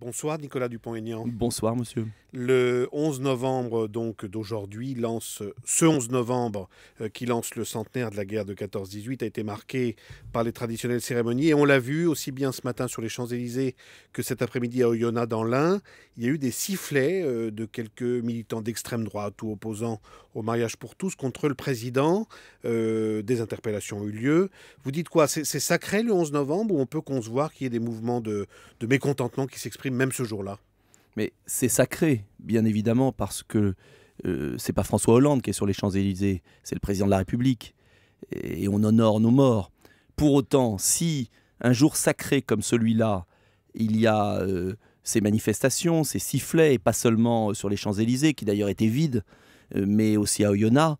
Bonsoir Nicolas Dupont-Aignan. Bonsoir monsieur. Le 11 novembre donc d'aujourd'hui lance ce 11 novembre euh, qui lance le centenaire de la guerre de 14-18 a été marqué par les traditionnelles cérémonies et on l'a vu aussi bien ce matin sur les Champs-Élysées que cet après-midi à Oyonnax dans l'Ain, il y a eu des sifflets euh, de quelques militants d'extrême droite ou opposants au mariage pour tous contre le président. Euh, des interpellations ont eu lieu. Vous dites quoi C'est sacré le 11 novembre ou on peut concevoir qu'il y ait des mouvements de, de mécontentement qui s'expriment même ce jour-là. Mais c'est sacré, bien évidemment, parce que euh, c'est pas François Hollande qui est sur les Champs-Élysées, c'est le président de la République. Et on honore nos morts. Pour autant, si un jour sacré comme celui-là, il y a euh, ces manifestations, ces sifflets, et pas seulement sur les Champs-Élysées, qui d'ailleurs étaient vides, euh, mais aussi à Oyonnax,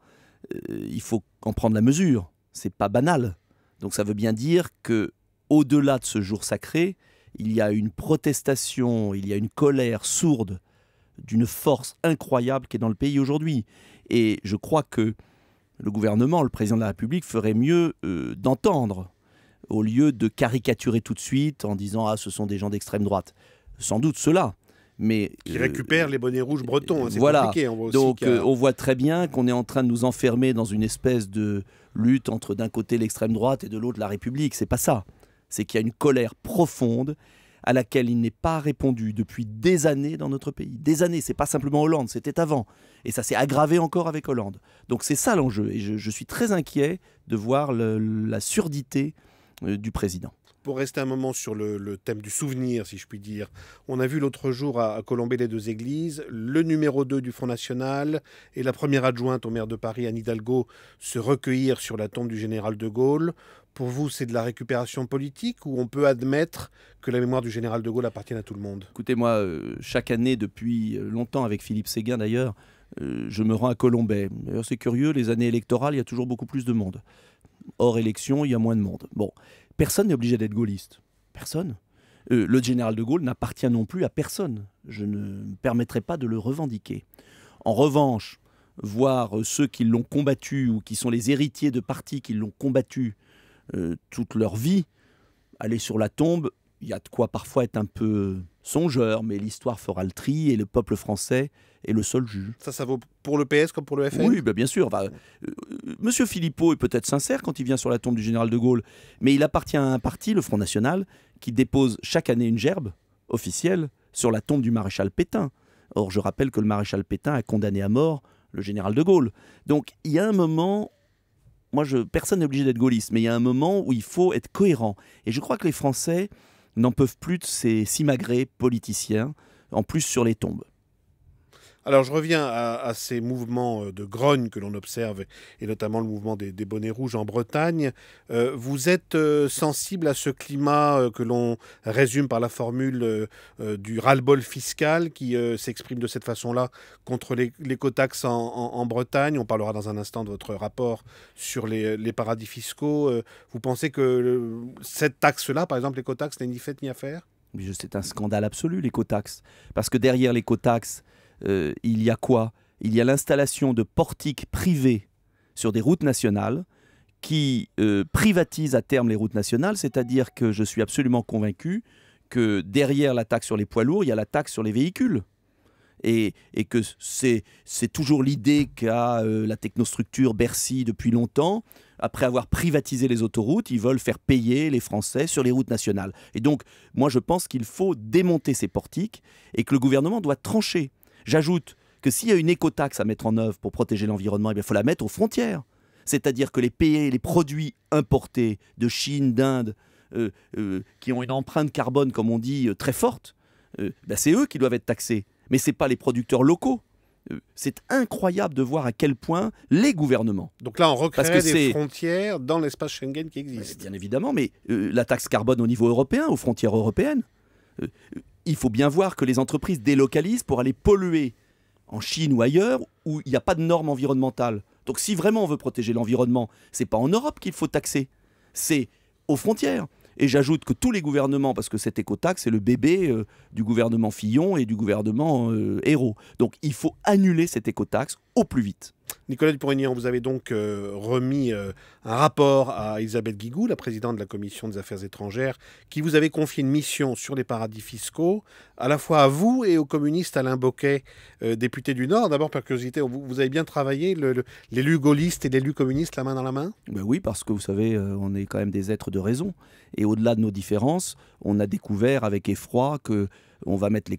il faut en prendre la mesure. C'est pas banal. Donc ça veut bien dire que, au-delà de ce jour sacré, il y a une protestation, il y a une colère sourde d'une force incroyable qui est dans le pays aujourd'hui. Et je crois que le gouvernement, le président de la République ferait mieux euh, d'entendre au lieu de caricaturer tout de suite en disant ah ce sont des gens d'extrême droite. Sans doute cela. Mais, qui euh, récupère les bonnets rouges bretons. Hein, voilà. Donc euh, on voit très bien qu'on est en train de nous enfermer dans une espèce de lutte entre d'un côté l'extrême droite et de l'autre la République. C'est pas ça c'est qu'il y a une colère profonde à laquelle il n'est pas répondu depuis des années dans notre pays. Des années, c'est pas simplement Hollande, c'était avant. Et ça s'est aggravé encore avec Hollande. Donc c'est ça l'enjeu. Et je, suis très inquiet de voir la surdité euh, du président pour rester un moment sur le, thème du souvenir, si je puis dire, on a vu l'autre jour à, à les deux églises, le numéro 2 du Front National et la première adjointe au maire de Paris, Anne Hidalgo, se recueillir sur la tombe du général de Gaulle. Pour vous, c'est de la récupération politique ou on peut admettre que la mémoire du général de Gaulle appartient à tout le monde Écoutez-moi, euh, chaque année, depuis euh, longtemps, avec Philippe Séguin d'ailleurs, euh, je me rends à Colombey. D'ailleurs, c'est curieux, les années électorales, il y a toujours beaucoup plus de monde. Hors élection, il y a moins de monde. Bon, Personne n'est obligé d'être gaulliste. Personne. Euh, le général de Gaulle n'appartient non plus à personne. Je ne me permettrai pas de le revendiquer. En revanche, voir euh, ceux qui l'ont combattu ou qui sont les héritiers de partis qui l'ont combattu euh, toute leur vie, aller sur la tombe, il y a de quoi parfois être un peu songeur, mais l'histoire fera le tri et le peuple français est le seul juge. Ça, ça vaut pour le PS comme pour le FN Oui, bah, bien sûr. Euh, Monsieur Philippot est peut-être sincère quand il vient sur la tombe du général de Gaulle, mais il appartient à un parti, le Front National, qui dépose chaque année une gerbe officielle sur la tombe du maréchal Pétain. Or, je rappelle que le maréchal Pétain a condamné à mort le général de Gaulle. Donc, il y a un moment, moi, je, personne n'est obligé d'être gaulliste, mais il y a un moment où il faut être cohérent. Et je crois que les Français n'en peuvent plus de ces simagrés politiciens, en plus sur les tombes. Alors je reviens à, ces mouvements euh, de grogne que l'on observe, et notamment le mouvement des, bonnets rouges en Bretagne. Euh, vous êtes euh, sensible à ce climat que l'on résume par la formule du ras-le-bol fiscal qui s'exprime de cette façon-là contre l'écotaxe en, en, Bretagne. On parlera dans un instant de votre rapport sur les, paradis fiscaux. vous pensez que cette taxe-là, par exemple l'écotaxe, n'est ni faite ni à faire c'est un scandale absolu, l'écotaxe. Parce que derrière l'écotaxe, euh, il y a quoi Il y a l'installation de portiques privés sur des routes nationales qui euh, privatisent à terme les routes nationales, c'est-à-dire que je suis absolument convaincu que derrière la taxe sur les poids lourds, il y a la taxe sur les véhicules. Et, que c'est toujours l'idée qu'a euh, la technostructure Bercy depuis longtemps. Après avoir privatisé les autoroutes, ils veulent faire payer les Français sur les routes nationales. Et donc, moi, je pense qu'il faut démonter ces portiques et que le gouvernement doit trancher. J'ajoute que s'il y a une éco-taxe à mettre en œuvre pour protéger l'environnement, eh il faut la mettre aux frontières. C'est-à-dire que les pays, les produits importés de Chine, d'Inde, euh, euh, qui ont une empreinte carbone, comme on dit, euh, très forte, ben, c'est eux qui doivent être taxés. Mais ce n'est pas les producteurs locaux. C'est incroyable de voir à quel point les gouvernements. Donc là, on recrée des frontières dans l'espace Schengen qui existe. Bien évidemment, mais la taxe carbone au niveau européen, aux frontières européennes il faut bien voir que les entreprises délocalisent pour aller polluer en Chine ou ailleurs où il n'y a pas de normes environnementales. Donc si vraiment on veut protéger l'environnement, c'est pas en Europe qu'il faut taxer, c'est aux frontières. Et j'ajoute que tous les gouvernements, parce que cette écotaxe est le bébé euh, du gouvernement Fillon et du gouvernement euh, Donc il faut annuler cette écotaxe au plus vite. Nicolas Dupont-Aignan, vous avez donc euh, remis euh, un rapport à Isabelle Guigou, la présidente de la Commission des Affaires étrangères, qui vous avait confié une mission sur les paradis fiscaux, à la fois à vous et au communiste Alain Boquet, euh, député du Nord. D'abord, par curiosité, vous, avez bien travaillé l'élu gaulliste et l'élu communiste la main dans la main ben Oui, parce que vous savez, on est quand même des êtres de raison. Et au-delà de nos différences, on a découvert avec effroi que euh, on va mettre les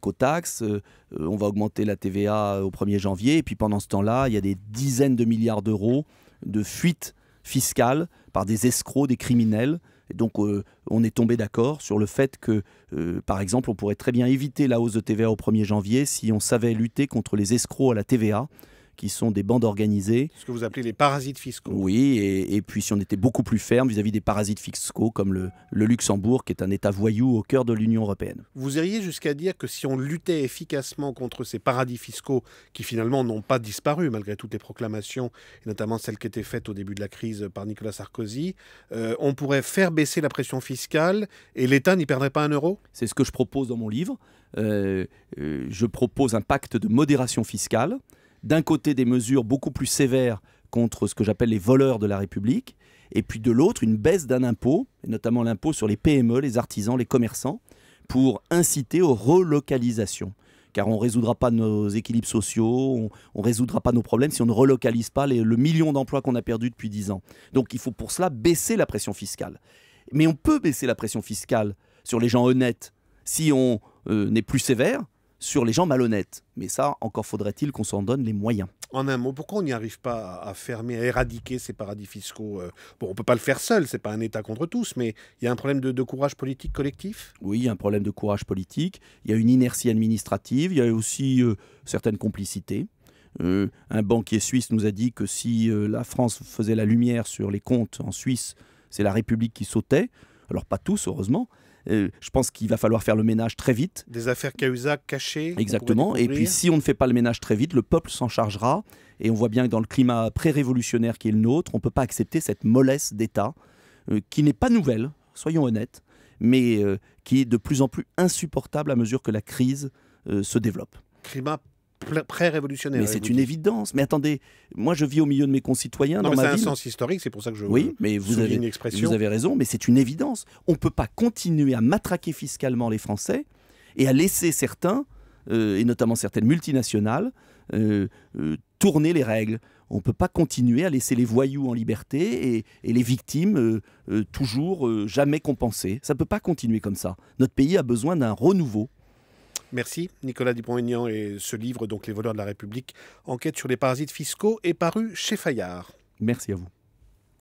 euh, on va augmenter la TVA au 1er janvier, et puis pendant ce temps-là, il y a des dizaines de milliards d'euros de fuite fiscale par des escrocs, des criminels. Et donc euh, on est tombé d'accord sur le fait que, euh, par exemple, on pourrait très bien éviter la hausse de TVA au 1er janvier si on savait lutter contre les escrocs à la TVA qui sont des bandes organisées. Ce que vous appelez les parasites fiscaux. Oui, et, puis si on était beaucoup plus ferme vis-à-vis des parasites fiscaux comme le, Luxembourg, qui est un État voyou au cœur de l'Union européenne. Vous iriez jusqu'à dire que si on luttait efficacement contre ces paradis fiscaux, qui finalement n'ont pas disparu malgré toutes les proclamations, et notamment celles qui étaient faites au début de la crise par Nicolas Sarkozy, euh, on pourrait faire baisser la pression fiscale et l'État n'y perdrait pas un euro C'est ce que je propose dans mon livre. Euh, euh, je propose un pacte de modération fiscale d'un côté des mesures beaucoup plus sévères contre ce que j'appelle les voleurs de la République, et puis de l'autre une baisse d'un impôt, notamment l'impôt sur les PME, les artisans, les commerçants, pour inciter aux relocalisations. Car on ne résoudra pas nos équilibres sociaux, on ne résoudra pas nos problèmes si on ne relocalise pas le million d'emplois qu'on a perdu depuis 10 ans. Donc il faut pour cela baisser la pression fiscale. Mais on peut baisser la pression fiscale sur les gens honnêtes si on euh, n'est plus sévère, sur les gens malhonnêtes. Mais ça, encore faudrait-il qu'on s'en donne les moyens. En un mot, pourquoi on n'y arrive pas à fermer, à éradiquer ces paradis fiscaux euh, on ne peut pas le faire seul, ce n'est pas un État contre tous, mais il y a un problème de, courage politique collectif Oui, il y a un problème de courage politique, il y a une inertie administrative, il y a aussi euh, certaines complicités. Euh, un banquier suisse nous a dit que si la France faisait la lumière sur les comptes en Suisse, c'est la République qui sautait alors pas tous heureusement, euh, je pense qu'il va falloir faire le ménage très vite. Des affaires Cahuzac cachées. Exactement. Et puis si on ne fait pas le ménage très vite, le peuple s'en chargera. Et on voit bien que dans le climat pré-révolutionnaire qui est le nôtre, on ne peut pas accepter cette mollesse d'État euh, qui n'est pas nouvelle, soyons honnêtes, mais euh, qui est de plus en plus insupportable à mesure que la crise se développe. Climat pré-révolutionnaire. Mais c'est une évidence. Mais attendez, moi je vis au milieu de mes concitoyens. dans mais ma c'est un sens historique, c'est pour ça que je. Oui, mais vous avez, une expression. vous avez raison, mais c'est une évidence. On ne peut pas continuer à matraquer fiscalement les Français et à laisser certains, euh, et notamment certaines multinationales, euh, euh, tourner les règles. On ne peut pas continuer à laisser les voyous en liberté et, et les victimes toujours jamais compensées. Ça ne peut pas continuer comme ça. Notre pays a besoin d'un renouveau. Merci Nicolas Dupont-Aignan et ce livre, donc Les voleurs de la République, enquête sur les parasites fiscaux, est paru chez Fayard. Merci à vous.